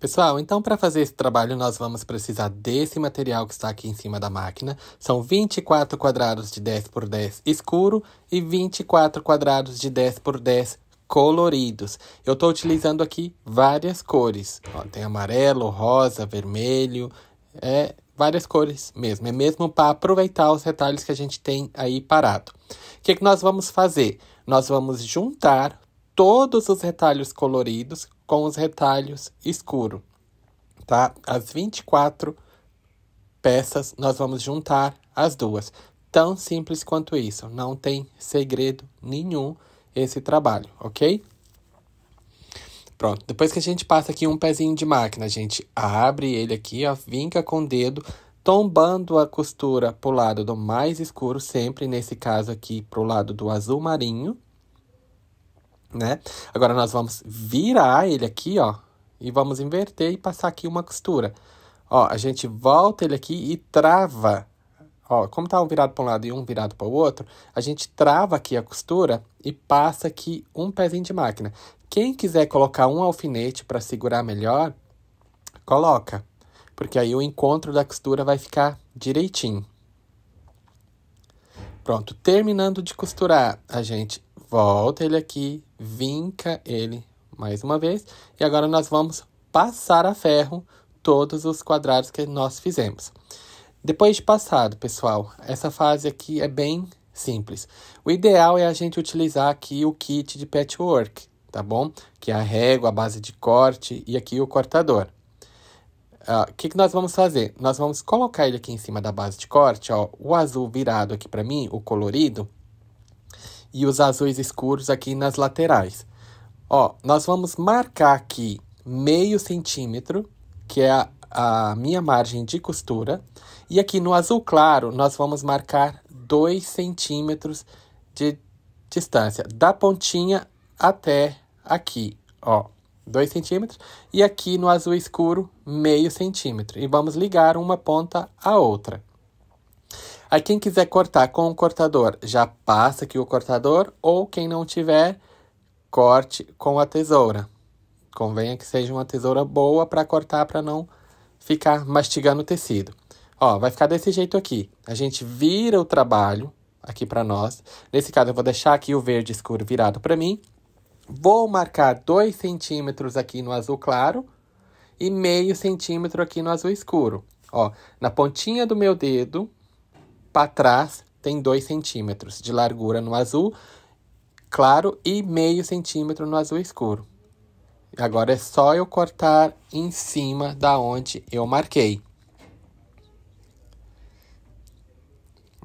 Pessoal, então para fazer esse trabalho nós vamos precisar desse material que está aqui em cima da máquina. São 24 quadrados de 10 por 10 escuro e 24 quadrados de 10 por 10 coloridos. Eu estou utilizando aqui várias cores. Ó, tem amarelo, rosa, vermelho, é várias cores mesmo. É mesmo para aproveitar os retalhos que a gente tem aí parado. O que, que nós vamos fazer? Nós vamos juntar todos os retalhos coloridos com os retalhos escuro, tá? As 24 peças nós vamos juntar as duas. Tão simples quanto isso, não tem segredo nenhum esse trabalho, ok? Pronto, depois que a gente passa aqui um pezinho de máquina, a gente abre ele aqui, ó, vinca com o dedo, tombando a costura pro lado do mais escuro, sempre nesse caso aqui pro lado do azul marinho, né? Agora nós vamos virar ele aqui, ó, e vamos inverter e passar aqui uma costura. Ó, a gente volta ele aqui e trava. Ó, como tá um virado para um lado e um virado para o outro, a gente trava aqui a costura e passa aqui um pezinho de máquina. Quem quiser colocar um alfinete para segurar melhor, coloca, porque aí o encontro da costura vai ficar direitinho. Pronto, terminando de costurar, a gente volta ele aqui, vinca ele mais uma vez. E agora nós vamos passar a ferro todos os quadrados que nós fizemos. Depois de passado, pessoal, essa fase aqui é bem simples. O ideal é a gente utilizar aqui o kit de patchwork, tá bom? Que é a régua, a base de corte e aqui o cortador. Ah, o uh, que, que nós vamos fazer? Nós vamos colocar ele aqui em cima da base de corte, ó, o azul virado aqui para mim, o colorido, e os azuis escuros aqui nas laterais. Ó, nós vamos marcar aqui meio centímetro, que é a, a minha margem de costura, e aqui no azul claro nós vamos marcar 2 centímetros de distância, da pontinha até aqui, ó, 2 centímetros, e aqui no azul escuro, meio centímetro, e vamos ligar uma ponta à outra. Aí quem quiser cortar com o cortador, já passa aqui o cortador, ou quem não tiver, corte com a tesoura. Convenha que seja uma tesoura boa para cortar, para não ficar mastigando o tecido. Ó, vai ficar desse jeito aqui. A gente vira o trabalho aqui para nós. Nesse caso, eu vou deixar aqui o verde escuro virado para mim. Vou marcar 2 centímetros aqui no azul claro e meio centímetro aqui no azul escuro. Ó, na pontinha do meu dedo, para trás tem 2 centímetros de largura no azul claro e meio centímetro no azul escuro. Agora é só eu cortar em cima da onde eu marquei.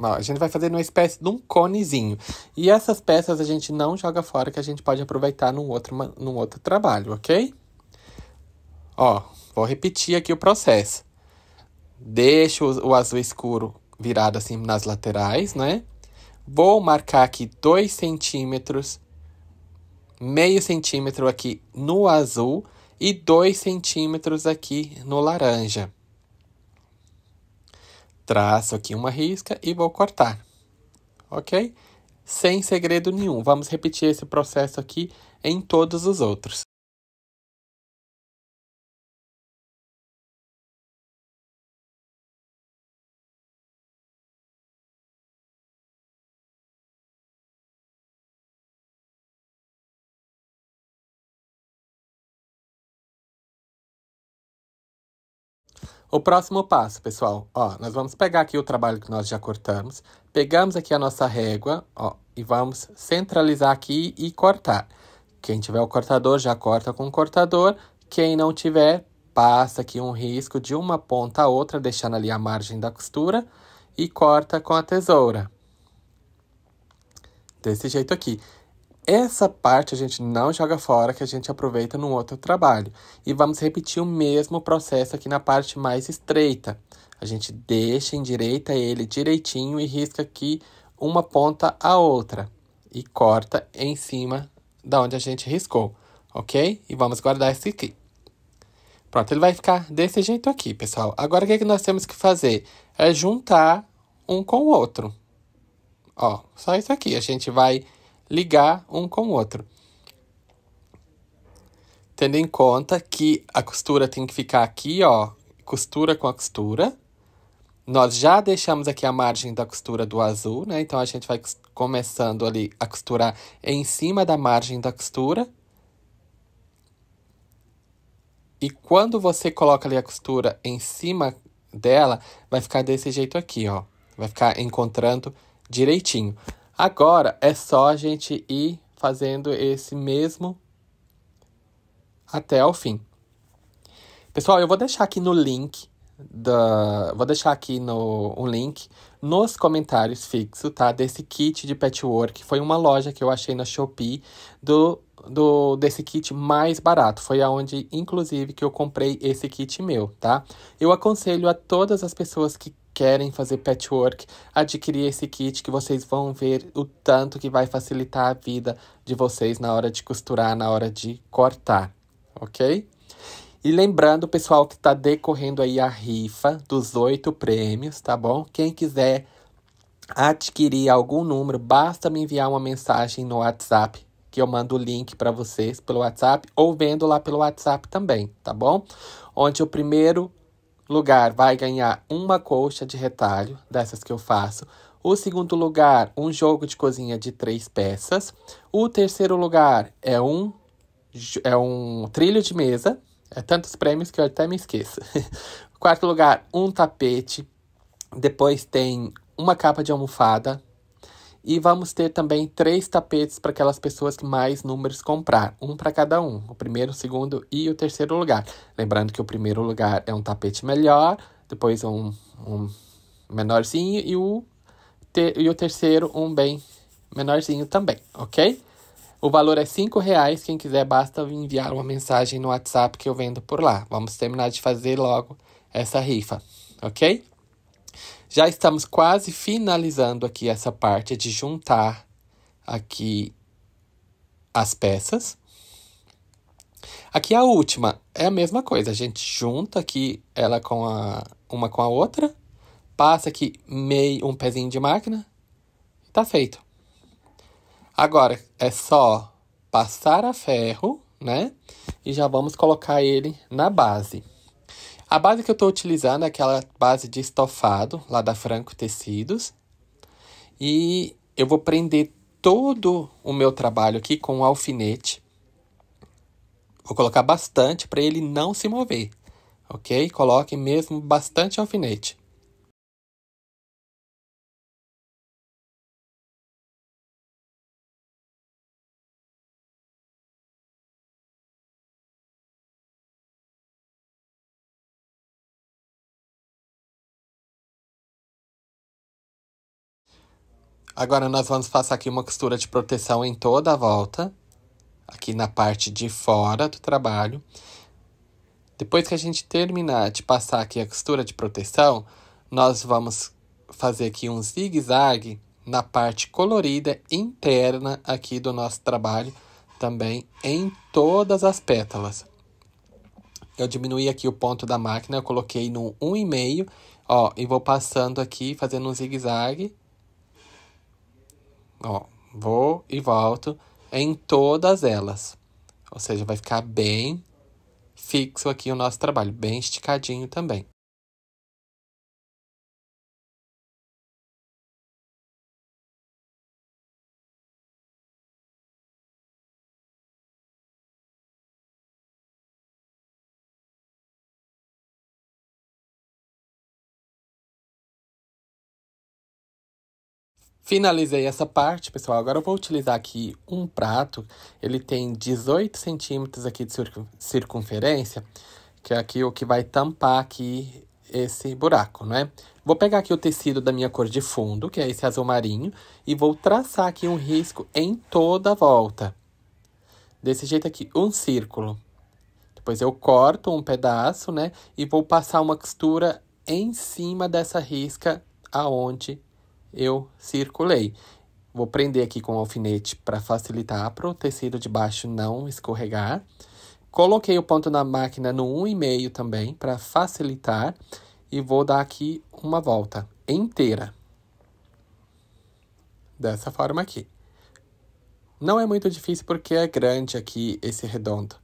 Ó, a gente vai fazer uma espécie de um conezinho. E essas peças a gente não joga fora, que a gente pode aproveitar num outro, num outro trabalho, ok? Ó, vou repetir aqui o processo. Deixo o azul escuro virado assim nas laterais, né? Vou marcar aqui 2 centímetros, meio centímetro aqui no azul e 2 centímetros aqui no laranja. Traço aqui uma risca e vou cortar, ok? Sem segredo nenhum, vamos repetir esse processo aqui em todos os outros. O próximo passo, pessoal, ó, nós vamos pegar aqui o trabalho que nós já cortamos, pegamos aqui a nossa régua, ó, e vamos centralizar aqui e cortar. Quem tiver o cortador, já corta com o cortador. Quem não tiver, passa aqui um risco de uma ponta a outra, deixando ali a margem da costura, e corta com a tesoura. Desse jeito aqui. Essa parte a gente não joga fora, que a gente aproveita num outro trabalho. E vamos repetir o mesmo processo aqui na parte mais estreita. A gente deixa, endireita ele direitinho e risca aqui uma ponta a outra. E corta em cima da onde a gente riscou, ok? E vamos guardar esse aqui. Pronto, ele vai ficar desse jeito aqui, pessoal. Agora, o que, é que nós temos que fazer? É juntar um com o outro. Ó, só isso aqui. A gente vai ligar um com o outro. Tendo em conta que a costura tem que ficar aqui, ó, costura com a costura. Nós já deixamos aqui a margem da costura do azul, né? Então, a gente vai começando ali a costurar em cima da margem da costura. E quando você coloca ali a costura em cima dela, vai ficar desse jeito aqui, ó. Vai ficar encontrando direitinho. Agora é só a gente ir fazendo esse mesmo até o fim. Pessoal, eu vou deixar aqui no link da, vou deixar aqui no um link nos comentários fixo, tá? Desse kit de patchwork. Foi uma loja que eu achei na Shopee do, do desse kit mais barato. Foi aonde, inclusive, que eu comprei esse kit meu, tá? Eu aconselho a todas as pessoas que querem fazer patchwork, adquirir esse kit que vocês vão ver o tanto que vai facilitar a vida de vocês na hora de costurar, na hora de cortar, ok? E lembrando, pessoal, que está decorrendo aí a rifa dos oito prêmios, tá bom? Quem quiser adquirir algum número, basta me enviar uma mensagem no WhatsApp que eu mando o link para vocês pelo WhatsApp ou vendo lá pelo WhatsApp também, tá bom? Onde o primeiro lugar vai ganhar uma colcha de retalho, dessas que eu faço. O segundo lugar, um jogo de cozinha de três peças. O terceiro lugar é um, é um trilho de mesa. É tantos prêmios que eu até me esqueço. Quarto lugar, um tapete. Depois tem uma capa de almofada. E vamos ter também três tapetes para aquelas pessoas que mais números comprar, um para cada um, o primeiro, o segundo e o terceiro lugar. Lembrando que o primeiro lugar é um tapete melhor, depois um, um menorzinho e o, ter, e o terceiro um bem menorzinho também, ok? O valor é cinco reais. Quem quiser basta enviar uma mensagem no WhatsApp que eu vendo por lá. Vamos terminar de fazer logo essa rifa, ok? Já estamos quase finalizando aqui essa parte de juntar aqui as peças. Aqui a última é a mesma coisa, a gente junta aqui ela com a uma com a outra, passa aqui meio um pezinho de máquina, tá feito. Agora é só passar a ferro, né? E já vamos colocar ele na base. A base que eu estou utilizando é aquela base de estofado, lá da Franco Tecidos. E eu vou prender todo o meu trabalho aqui com um alfinete. Vou colocar bastante para ele não se mover, ok? Coloque mesmo bastante alfinete. Agora nós vamos passar aqui uma costura de proteção em toda a volta, aqui na parte de fora do trabalho. Depois que a gente terminar de passar aqui a costura de proteção, nós vamos fazer aqui um zigue-zague na parte colorida interna aqui do nosso trabalho, também em todas as pétalas. Eu diminuí aqui o ponto da máquina, eu coloquei no 1,5, ó, e vou passando aqui, fazendo um zigue-zague Ó, vou e volto em todas elas. Ou seja, vai ficar bem fixo aqui o nosso trabalho, bem esticadinho também. Finalizei essa parte, pessoal. Agora eu vou utilizar aqui um prato. Ele tem 18 centímetros aqui de circunferência, que é aqui o que vai tampar aqui esse buraco, né? Vou pegar aqui o tecido da minha cor de fundo, que é esse azul marinho, e vou traçar aqui um risco em toda a volta. Desse jeito aqui, um círculo. Depois eu corto um pedaço, né? E vou passar uma costura em cima dessa risca aonde eu circulei. Vou prender aqui com o alfinete para facilitar para o tecido de baixo não escorregar. Coloquei o ponto na máquina no 1,5 também para facilitar e vou dar aqui uma volta inteira. Dessa forma aqui. Não é muito difícil porque é grande aqui esse redondo.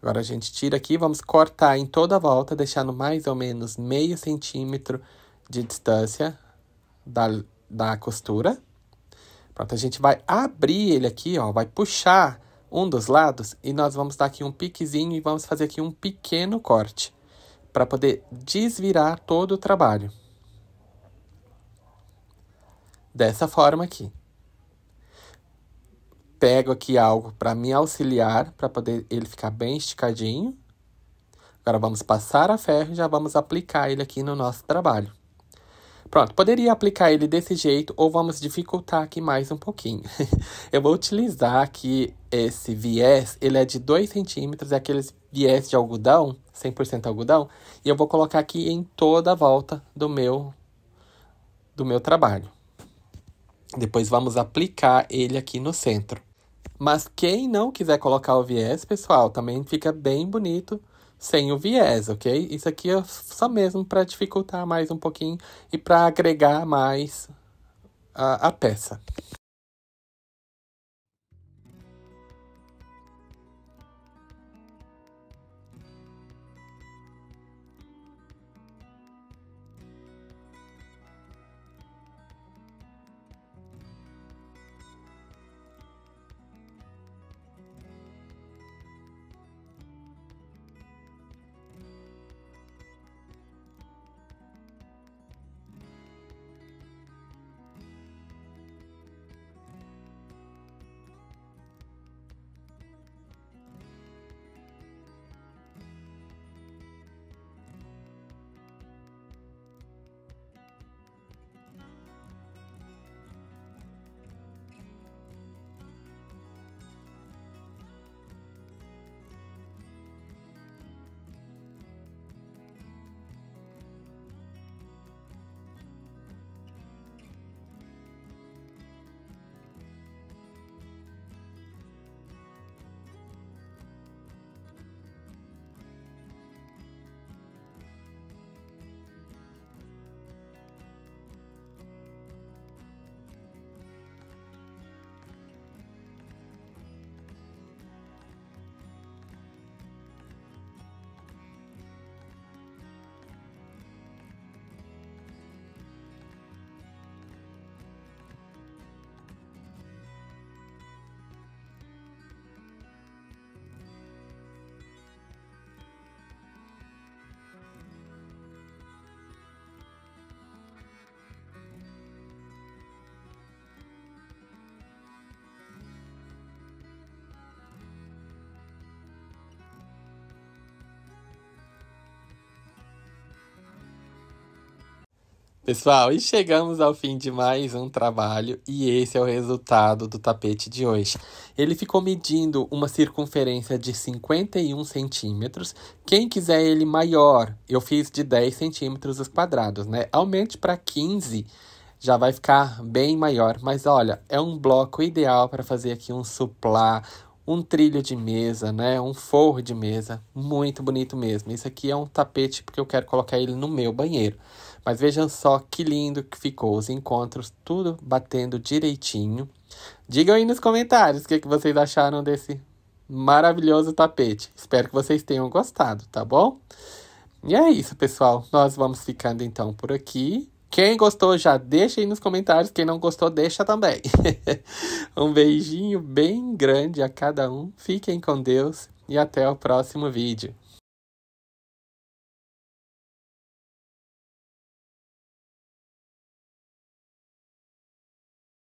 Agora a gente tira aqui, vamos cortar em toda a volta, deixando mais ou menos meio centímetro de distância da, da costura. Pronto, a gente vai abrir ele aqui, ó, vai puxar um dos lados e nós vamos dar aqui um piquezinho e vamos fazer aqui um pequeno corte para poder desvirar todo o trabalho. Dessa forma aqui. Pego aqui algo para me auxiliar, para poder ele ficar bem esticadinho. Agora vamos passar a ferro e já vamos aplicar ele aqui no nosso trabalho. Pronto, poderia aplicar ele desse jeito ou vamos dificultar aqui mais um pouquinho. eu vou utilizar aqui esse viés, ele é de 2 centímetros, é aqueles viés de algodão, 100% algodão, e eu vou colocar aqui em toda a volta do meu, do meu trabalho. Depois vamos aplicar ele aqui no centro. Mas quem não quiser colocar o viés, pessoal, também fica bem bonito sem o viés, ok? Isso aqui é só mesmo para dificultar mais um pouquinho e para agregar mais a, a peça. Pessoal, e chegamos ao fim de mais um trabalho, e esse é o resultado do tapete de hoje. Ele ficou medindo uma circunferência de 51 centímetros. Quem quiser ele maior, eu fiz de 10 centímetros os quadrados, né? Aumente para 15 já vai ficar bem maior. Mas olha, é um bloco ideal para fazer aqui um suplá, um trilho de mesa, né? Um forro de mesa, muito bonito mesmo. Isso aqui é um tapete porque eu quero colocar ele no meu banheiro. Mas vejam só que lindo que ficou os encontros, tudo batendo direitinho. Digam aí nos comentários o que, que vocês acharam desse maravilhoso tapete. Espero que vocês tenham gostado, tá bom? E é isso, pessoal. Nós vamos ficando então por aqui. Quem gostou, já deixa aí nos comentários. Quem não gostou, deixa também. um beijinho bem grande a cada um. Fiquem com Deus e até o próximo vídeo.